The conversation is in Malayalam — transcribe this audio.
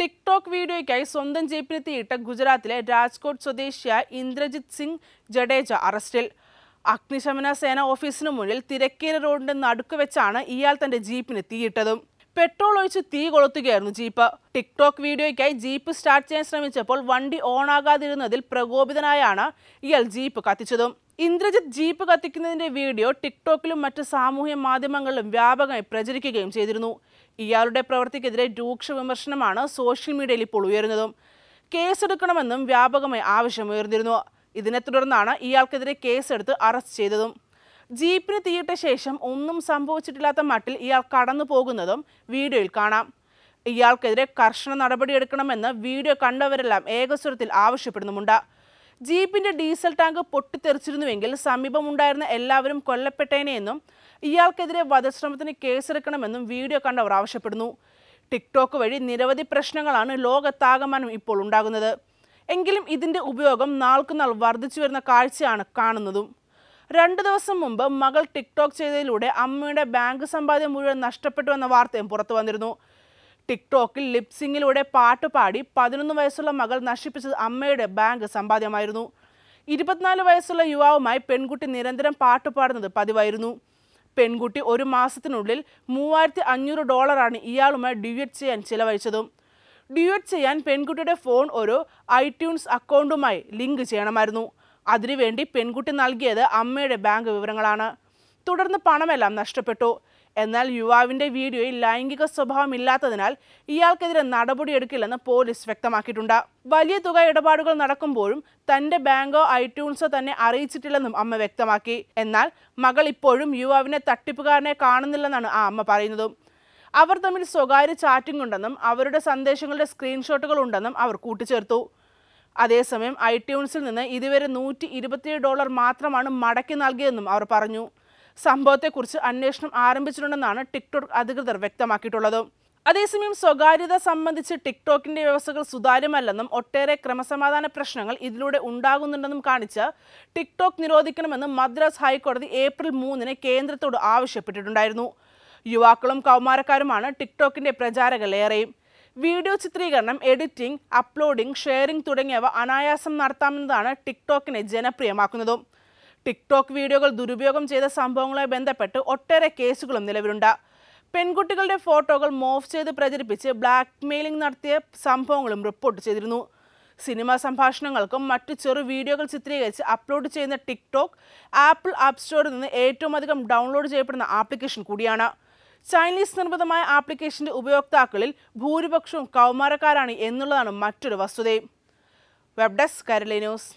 ടിക്ടോക്ക് വീഡിയോയ്ക്കായി സ്വന്തം ജയിപ്പിലെത്തിയിട്ട ഗുജറാത്തിലെ രാജ്കോട്ട് സ്വദേശിയായ ഇന്ദ്രജിത് സിംഗ് ജഡേജ അറസ്റ്റിൽ അഗ്നിശമന സേന ഓഫീസിനു മുന്നിൽ തിരക്കേര റോഡിന്റെ നടുക്ക് വെച്ചാണ് ഇയാൾ തന്റെ ജീപ്പിന് തീയിട്ടതും പെട്രോൾ ഒഴിച്ച് തീ കൊളുത്തുകയായിരുന്നു ജീപ്പ് ടിക്ടോക്ക് വീഡിയോയ്ക്കായി ജീപ്പ് സ്റ്റാർട്ട് ചെയ്യാൻ ശ്രമിച്ചപ്പോൾ വണ്ടി ഓണാകാതിരുന്നതിൽ പ്രകോപിതനായാണ് ഇയാൾ ജീപ്പ് കത്തിച്ചതും ഇന്ദ്രജിത്ത് ജീപ്പ് കത്തിക്കുന്നതിന്റെ വീഡിയോ ടിക്ടോക്കിലും മറ്റ് സാമൂഹ്യ മാധ്യമങ്ങളിലും വ്യാപകമായി പ്രചരിക്കുകയും ചെയ്തിരുന്നു ഇയാളുടെ പ്രവൃത്തിക്കെതിരെ രൂക്ഷ വിമർശനമാണ് സോഷ്യൽ മീഡിയയിൽ ഇപ്പോൾ ഉയരുന്നതും കേസെടുക്കണമെന്നും വ്യാപകമായി ആവശ്യമുയർന്നിരുന്നു ഇതിനെ തുടർന്നാണ് ഇയാൾക്കെതിരെ കേസെടുത്ത് അറസ്റ്റ് ചെയ്തതും ജീപ്പിന് തീയിട്ട ശേഷം ഒന്നും സംഭവിച്ചിട്ടില്ലാത്ത മട്ടിൽ ഇയാൾ കടന്നു പോകുന്നതും വീഡിയോയിൽ കാണാം ഇയാൾക്കെതിരെ കർശന നടപടിയെടുക്കണമെന്ന് വീഡിയോ കണ്ടവരെല്ലാം ഏകസ്വരത്തിൽ ആവശ്യപ്പെടുന്നുമുണ്ട് ജീപ്പിന്റെ ഡീസൽ ടാങ്ക് പൊട്ടിത്തെറിച്ചിരുന്നുവെങ്കിൽ സമീപമുണ്ടായിരുന്ന എല്ലാവരും കൊല്ലപ്പെട്ടേനെയെന്നും ഇയാൾക്കെതിരെ വധശ്രമത്തിന് കേസെടുക്കണമെന്നും വീഡിയോ കണ്ടവർ ആവശ്യപ്പെടുന്നു ടിക്ടോക്ക് വഴി നിരവധി പ്രശ്നങ്ങളാണ് ലോകത്താകമാനം ഇപ്പോൾ ഉണ്ടാകുന്നത് എങ്കിലും ഇതിന്റെ ഉപയോഗം നാൾക്കുനാൾ വർദ്ധിച്ചു വരുന്ന കാഴ്ചയാണ് കാണുന്നതും രണ്ട് ദിവസം മുമ്പ് മകൾ ടിക്ടോക്ക് ചെയ്തതിലൂടെ അമ്മയുടെ ബാങ്ക് സമ്പാദ്യം മുഴുവൻ നഷ്ടപ്പെട്ടു എന്ന വാർത്തയും പുറത്തു വന്നിരുന്നു ടിക്ടോക്കിൽ ലിപ്സിങ്ങിലൂടെ പാട്ട് പാടി പതിനൊന്ന് വയസ്സുള്ള മകൾ നശിപ്പിച്ചത് അമ്മയുടെ ബാങ്ക് സമ്പാദ്യമായിരുന്നു ഇരുപത്തിനാല് വയസ്സുള്ള യുവാവുമായി പെൺകുട്ടി നിരന്തരം പാട്ട് പാടുന്നത് പതിവായിരുന്നു പെൺകുട്ടി ഒരു മാസത്തിനുള്ളിൽ മൂവായിരത്തി അഞ്ഞൂറ് ഡോളറാണ് ഇയാളുമായി ഡ്യൂറ്റ് ചെയ്യാൻ ചിലവഴിച്ചതും ഡ്യൂറ്റ് ചെയ്യാൻ പെൺകുട്ടിയുടെ ഫോൺ ഒരു ഐട്യൂൺസ് അക്കൗണ്ടുമായി ലിങ്ക് ചെയ്യണമായിരുന്നു അതിനുവേണ്ടി പെൺകുട്ടി നൽകിയത് അമ്മയുടെ ബാങ്ക് വിവരങ്ങളാണ് തുടർന്ന് പണമെല്ലാം നഷ്ടപ്പെട്ടു എന്നാൽ യുവാവിൻ്റെ വീഡിയോയിൽ ലൈംഗിക സ്വഭാവമില്ലാത്തതിനാൽ ഇയാൾക്കെതിരെ നടപടിയെടുക്കില്ലെന്ന് പോലീസ് വ്യക്തമാക്കിയിട്ടുണ്ട് വലിയ തുക ഇടപാടുകൾ നടക്കുമ്പോഴും തൻ്റെ ബാങ്കോ ഐട്യൂൺസോ തന്നെ അറിയിച്ചിട്ടില്ലെന്നും അമ്മ വ്യക്തമാക്കി എന്നാൽ മകൾ ഇപ്പോഴും യുവാവിനെ തട്ടിപ്പുകാരനെ കാണുന്നില്ലെന്നാണ് ആ അമ്മ പറയുന്നത് അവർ തമ്മിൽ സ്വകാര്യ ചാറ്റിംഗ് ഉണ്ടെന്നും അവരുടെ സന്ദേശങ്ങളുടെ സ്ക്രീൻഷോട്ടുകൾ ഉണ്ടെന്നും അവർ കൂട്ടിച്ചേർത്തു അതേസമയം ട്യൂൺസിൽ നിന്ന് ഇതുവരെ നൂറ്റി ഇരുപത്തിയേഴ് ഡോളർ മാത്രമാണ് മടക്കി നൽകിയതെന്നും അവർ പറഞ്ഞു സംഭവത്തെക്കുറിച്ച് അന്വേഷണം ആരംഭിച്ചിട്ടുണ്ടെന്നാണ് ടിക്ടോക്ക് അധികൃതർ വ്യക്തമാക്കിയിട്ടുള്ളത് അതേസമയം സ്വകാര്യത സംബന്ധിച്ച് ടിക്ടോക്കിന്റെ വ്യവസ്ഥകൾ സുതാര്യമല്ലെന്നും ഒട്ടേറെ ക്രമസമാധാന പ്രശ്നങ്ങൾ ഇതിലൂടെ ഉണ്ടാകുന്നുണ്ടെന്നും കാണിച്ച് ടിക്ടോക്ക് നിരോധിക്കണമെന്നും മദ്രാസ് ഹൈക്കോടതി ഏപ്രിൽ മൂന്നിന് കേന്ദ്രത്തോട് ആവശ്യപ്പെട്ടിട്ടുണ്ടായിരുന്നു യുവാക്കളും കൗമാരക്കാരുമാണ് ടിക്ടോക്കിന്റെ പ്രചാരകലേറെയും വീഡിയോ ചിത്രീകരണം എഡിറ്റിംഗ് അപ്ലോഡിംഗ് ഷെയറിംഗ് തുടങ്ങിയവ അനായാസം നടത്താമെന്നതാണ് ടിക്ടോക്കിനെ ജനപ്രിയമാക്കുന്നതും ടിക്ടോക്ക് വീഡിയോകൾ ദുരുപയോഗം ചെയ്ത സംഭവങ്ങളുമായി ബന്ധപ്പെട്ട് ഒട്ടേറെ കേസുകളും നിലവിലുണ്ട് പെൺകുട്ടികളുടെ ഫോട്ടോകൾ മോഫ് ചെയ്ത് പ്രചരിപ്പിച്ച് ബ്ലാക്ക്മെയിലിംഗ് നടത്തിയ സംഭവങ്ങളും റിപ്പോർട്ട് ചെയ്തിരുന്നു സിനിമാ സംഭാഷണങ്ങൾക്കും മറ്റു ചെറു വീഡിയോകൾ ചിത്രീകരിച്ച് അപ്ലോഡ് ചെയ്യുന്ന ടിക്ടോക്ക് ആപ്പിൾ ആപ്പ് സ്റ്റോറിൽ നിന്ന് ഏറ്റവും അധികം ഡൗൺലോഡ് ചെയ്യപ്പെടുന്ന ആപ്ലിക്കേഷൻ കൂടിയാണ് ചൈനീസ് നിർമ്മിതമായ ആപ്ലിക്കേഷന്റെ ഉപയോക്താക്കളിൽ ഭൂരിപക്ഷവും കൗമാരക്കാരാണ് എന്നുള്ളതാണ് മറ്റൊരു വസ്തുതയും വെബ് ഡെസ്ക് കരളി ന്യൂസ്